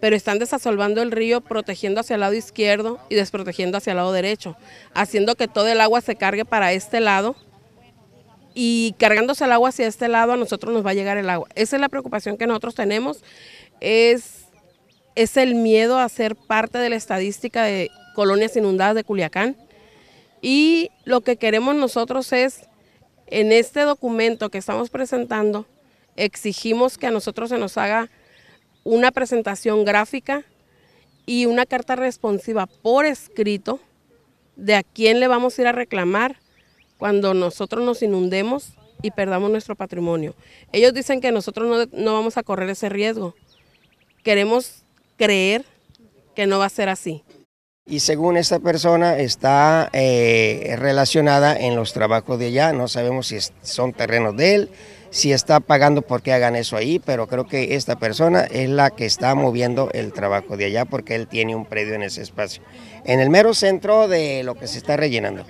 pero están desasolvando el río protegiendo hacia el lado izquierdo y desprotegiendo hacia el lado derecho, haciendo que todo el agua se cargue para este lado y cargándose el agua hacia este lado a nosotros nos va a llegar el agua. Esa es la preocupación que nosotros tenemos, es, es el miedo a ser parte de la estadística de colonias inundadas de Culiacán y lo que queremos nosotros es, en este documento que estamos presentando, exigimos que a nosotros se nos haga una presentación gráfica y una carta responsiva por escrito de a quién le vamos a ir a reclamar cuando nosotros nos inundemos y perdamos nuestro patrimonio. Ellos dicen que nosotros no, no vamos a correr ese riesgo. Queremos creer que no va a ser así y según esta persona está eh, relacionada en los trabajos de allá, no sabemos si son terrenos de él, si está pagando porque hagan eso ahí, pero creo que esta persona es la que está moviendo el trabajo de allá porque él tiene un predio en ese espacio, en el mero centro de lo que se está rellenando.